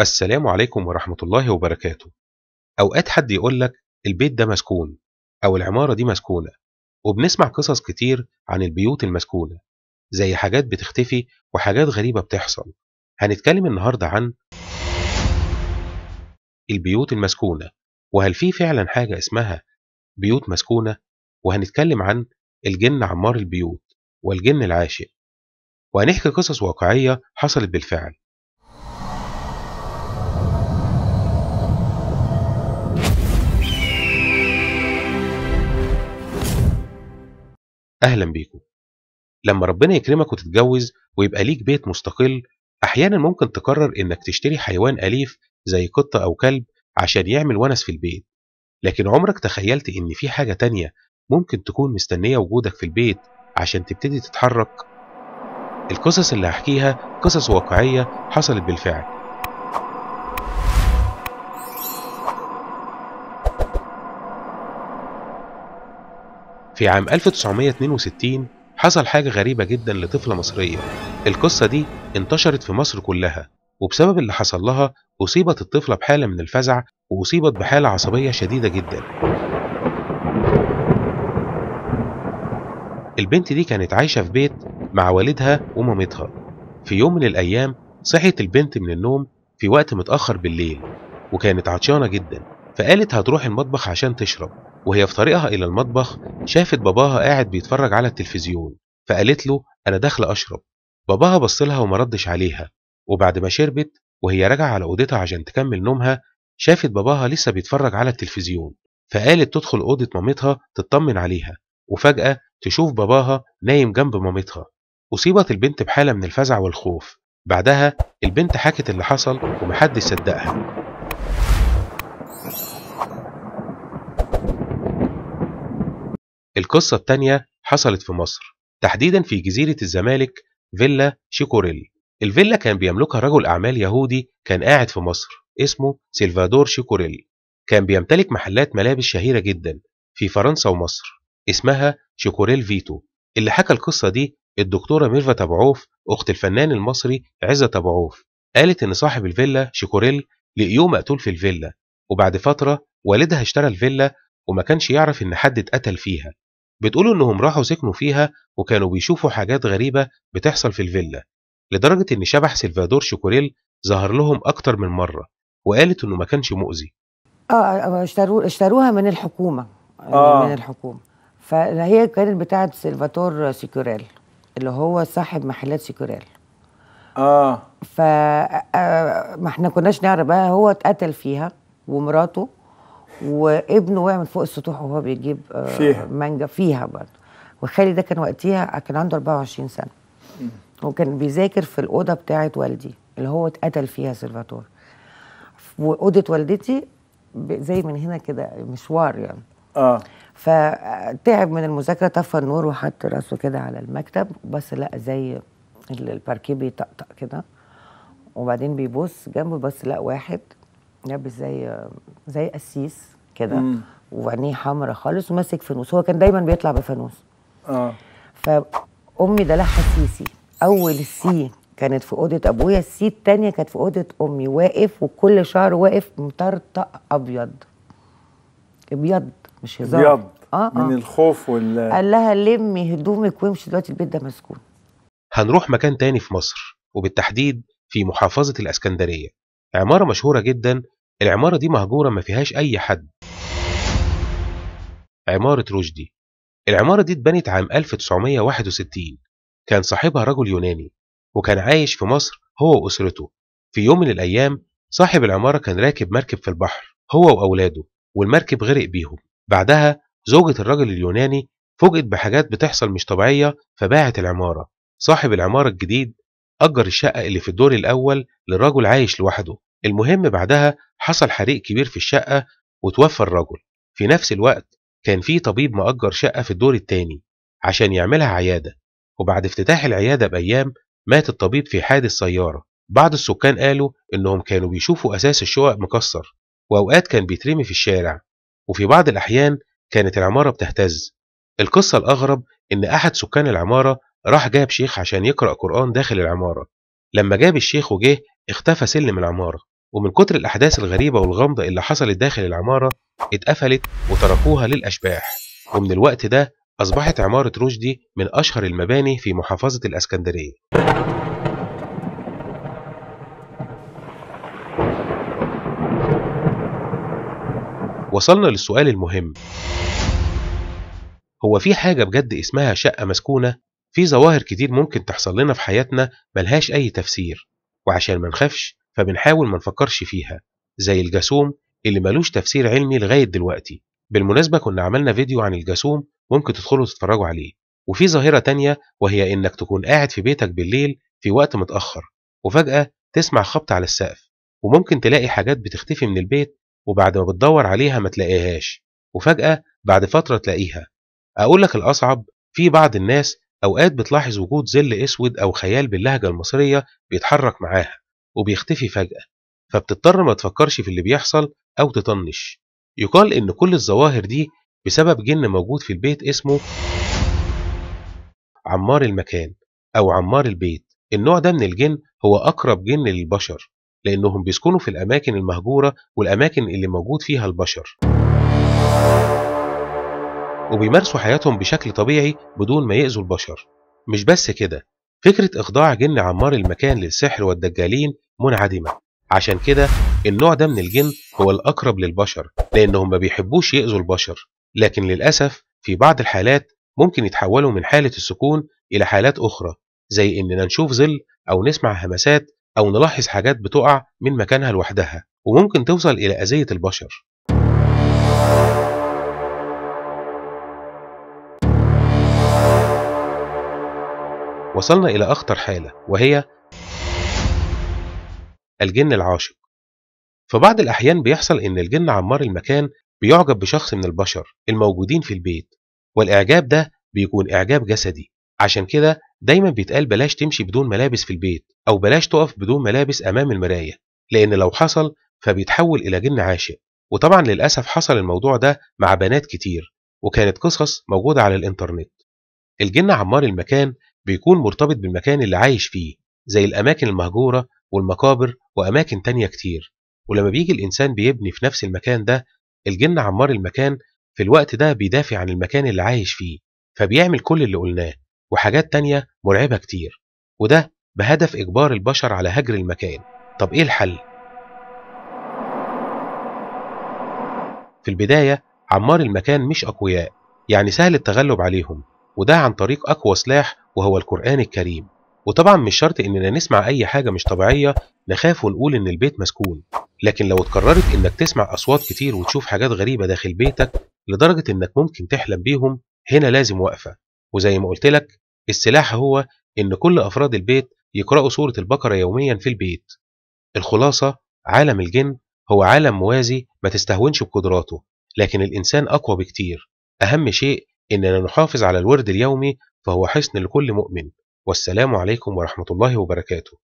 السلام عليكم ورحمة الله وبركاته أوقات حد يقول لك البيت ده مسكون أو العمارة دي مسكونة وبنسمع قصص كتير عن البيوت المسكونة زي حاجات بتختفي وحاجات غريبة بتحصل هنتكلم النهاردة عن البيوت المسكونة وهل في فعلا حاجة اسمها بيوت مسكونة وهنتكلم عن الجن عمار البيوت والجن العاشق وهنحكي قصص واقعية حصلت بالفعل أهلا بيكم لما ربنا يكرمك وتتجوز ويبقى ليك بيت مستقل أحيانا ممكن تقرر إنك تشتري حيوان أليف زي قطة أو كلب عشان يعمل ونس في البيت لكن عمرك تخيلت إن في حاجة تانية ممكن تكون مستنية وجودك في البيت عشان تبتدي تتحرك القصص اللي هحكيها قصص واقعية حصلت بالفعل في عام 1962 حصل حاجة غريبة جدا لطفلة مصرية القصة دي انتشرت في مصر كلها وبسبب اللي حصل لها أصيبت الطفلة بحالة من الفزع وأصيبت بحالة عصبية شديدة جدا البنت دي كانت عايشة في بيت مع والدها ومامتها في يوم من الأيام صحيت البنت من النوم في وقت متأخر بالليل وكانت عطشانة جدا فقالت هتروح المطبخ عشان تشرب وهي في طريقها إلى المطبخ شافت باباها قاعد بيتفرج على التلفزيون فقالت له أنا داخلة أشرب باباها بص لها وما ردش عليها وبعد ما شربت وهي راجعة على أوضتها عشان تكمل نومها شافت باباها لسه بيتفرج على التلفزيون فقالت تدخل أوضة مامتها تطمن عليها وفجأة تشوف باباها نايم جنب مامتها أصيبت البنت بحالة من الفزع والخوف بعدها البنت حكت اللي حصل ومحدش صدقها القصة التانية حصلت في مصر تحديدا في جزيرة الزمالك فيلا شيكوريل الفيلا كان بيملكها رجل أعمال يهودي كان قاعد في مصر اسمه سيلفادور شيكوريل كان بيمتلك محلات ملابس شهيرة جدا في فرنسا ومصر اسمها شيكوريل فيتو اللي حكى القصة دي الدكتورة ميرفا تبعوف أخت الفنان المصري عزة تبعوف قالت إن صاحب الفيلا شيكوريل لقيوه مقتول في الفيلا وبعد فترة والدها اشترى الفيلا وما كانش يعرف إن حد اتقتل فيها بتقول إنهم راحوا سكنوا فيها وكانوا بيشوفوا حاجات غريبة بتحصل في الفيلا لدرجة إن شبح سلفادور شوكوريل ظهر لهم أكتر من مرة وقالت إنه ما كانش مؤذي اه, آه، اشتروا اشتروها من الحكومة آه،, آه. من الحكومة فهي كانت بتاعة سلفاتور سيكوريل اللي هو صاحب محلات سيكوريل اه ف آه، ما احنا كناش نعرف بقى هو اتقتل فيها ومراته وابنه وقع من فوق السطوح وهو بيجيب آه، فيها. مانجا فيها برضه وخالي ده كان وقتها كان عنده 24 سنه وكان بيذاكر في الاوضه بتاعه والدي اللي هو اتقتل فيها سلفاتور واوضه والدتي زي من هنا كده مشوار يعني اه فتعب من المذاكره طفى النور وحط راسه كده على المكتب بس لا زي الباركيه بيطقطق كده وبعدين بيبص جنبه بس لا واحد لابس زي زي قسيس كده وعينيه حمرا خالص وماسك فانوس هو كان دايما بيطلع بفانوس اه فامي ده لها سيسي اول السي كانت في اوضه ابويا السي الثانيه كانت في اوضه امي واقف وكل شعر واقف مطرطق ابيض ابيض مش هزار ابيض آه, اه من الخوف وال قال لها لمي هدومك وامشي دلوقتي البيت ده مسكون هنروح مكان تاني في مصر وبالتحديد في محافظه الاسكندريه عماره مشهوره جدا العمارة دي مهجورة ما فيهاش أي حد عمارة رشدي العمارة دي اتبنت عام 1961 كان صاحبها رجل يوناني وكان عايش في مصر هو وأسرته في يوم من الأيام صاحب العمارة كان راكب مركب في البحر هو وأولاده والمركب غرق بيهم بعدها زوجة الرجل اليوناني فوجئت بحاجات بتحصل مش طبيعية فباعت العمارة صاحب العمارة الجديد أجر الشقة اللي في الدور الأول للرجل عايش لوحده المهم بعدها حصل حريق كبير في الشقة وتوفى الرجل في نفس الوقت كان في طبيب مأجر شقة في الدور التاني عشان يعملها عيادة وبعد افتتاح العيادة بأيام مات الطبيب في حادث سيارة بعض السكان قالوا إنهم كانوا بيشوفوا أساس الشقق مكسر وأوقات كان بيترمي في الشارع وفي بعض الأحيان كانت العمارة بتهتز القصة الأغرب إن أحد سكان العمارة راح جاب شيخ عشان يقرأ قرآن داخل العمارة لما جاب الشيخ وجه اختفى سلم العمارة ومن كتر الأحداث الغريبة والغامضة اللي حصلت داخل العمارة اتقفلت وتركوها للأشباح ومن الوقت ده أصبحت عمارة رشدي من أشهر المباني في محافظة الأسكندرية وصلنا للسؤال المهم هو في حاجة بجد اسمها شقة مسكونة؟ في ظواهر كتير ممكن تحصل لنا في حياتنا ملهاش أي تفسير وعشان ما نخافش فبنحاول ما نفكرش فيها زي الجاسوم اللي ملوش تفسير علمي لغاية دلوقتي بالمناسبة كنا عملنا فيديو عن الجاسوم ممكن تدخلوا تتفرجوا عليه وفي ظاهرة تانية وهي إنك تكون قاعد في بيتك بالليل في وقت متأخر وفجأة تسمع خبط على السقف وممكن تلاقي حاجات بتختفي من البيت وبعد ما بتدور عليها ما تلاقيهاش وفجأة بعد فترة تلاقيها أقول لك الأصعب في بعض الناس أوقات بتلاحظ وجود ظل أسود أو خيال باللهجة المصرية بيتحرك معاها وبيختفي فجأة فبتضطر ما تفكرش في اللي بيحصل أو تطنش يقال إن كل الظواهر دي بسبب جن موجود في البيت اسمه عمار المكان أو عمار البيت النوع ده من الجن هو أقرب جن للبشر لأنهم بيسكنوا في الأماكن المهجورة والأماكن اللي موجود فيها البشر وبيمارسوا حياتهم بشكل طبيعي بدون ما يأذوا البشر مش بس كده فكرة إخضاع جن عمار المكان للسحر والدجالين منعدمة عشان كده النوع ده من الجن هو الأقرب للبشر لأنهم ما بيحبوش يأذوا البشر لكن للأسف في بعض الحالات ممكن يتحولوا من حالة السكون إلى حالات أخرى زي إننا نشوف ظل أو نسمع همسات أو نلاحظ حاجات بتقع من مكانها لوحدها وممكن توصل إلى أذية البشر وصلنا إلى أخطر حالة وهي الجن العاشق في بعض الأحيان بيحصل إن الجن عمار المكان بيعجب بشخص من البشر الموجودين في البيت والإعجاب ده بيكون إعجاب جسدي عشان كده دايما بيتقال بلاش تمشي بدون ملابس في البيت أو بلاش تقف بدون ملابس أمام المراية لأن لو حصل فبيتحول إلى جن عاشق وطبعا للأسف حصل الموضوع ده مع بنات كتير وكانت قصص موجودة على الإنترنت الجن عمار المكان بيكون مرتبط بالمكان اللي عايش فيه زي الأماكن المهجورة والمقابر وأماكن تانية كتير ولما بيجي الإنسان بيبني في نفس المكان ده الجن عمار المكان في الوقت ده بيدافع عن المكان اللي عايش فيه فبيعمل كل اللي قلناه وحاجات تانية مرعبة كتير وده بهدف إجبار البشر على هجر المكان طب إيه الحل؟ في البداية عمار المكان مش أقوياء يعني سهل التغلب عليهم وده عن طريق أقوى سلاح وهو القرآن الكريم وطبعا مش شرط إننا نسمع أي حاجة مش طبيعية نخاف ونقول إن البيت مسكون لكن لو اتكررت إنك تسمع أصوات كتير وتشوف حاجات غريبة داخل بيتك لدرجة إنك ممكن تحلم بيهم هنا لازم وقفة وزي ما قلت لك السلاح هو إن كل أفراد البيت يقرأوا سورة البقرة يوميا في البيت الخلاصة عالم الجن هو عالم موازي ما تستهونش بقدراته لكن الإنسان أقوى بكتير أهم شيء إننا نحافظ على الورد اليومي فهو حصن لكل مؤمن والسلام عليكم ورحمة الله وبركاته